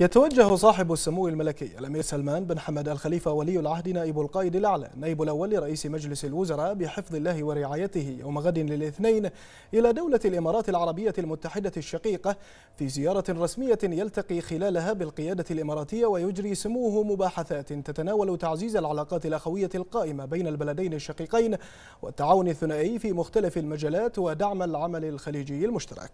يتوجه صاحب السمو الملكي الأمير سلمان بن حمد الخليفة ولي العهد نائب القائد الأعلى نائب الأول لرئيس مجلس الوزراء بحفظ الله ورعايته يوم غد للاثنين إلى دولة الإمارات العربية المتحدة الشقيقة في زيارة رسمية يلتقي خلالها بالقيادة الإماراتية ويجري سموه مباحثات تتناول تعزيز العلاقات الأخوية القائمة بين البلدين الشقيقين والتعاون الثنائي في مختلف المجالات ودعم العمل الخليجي المشترك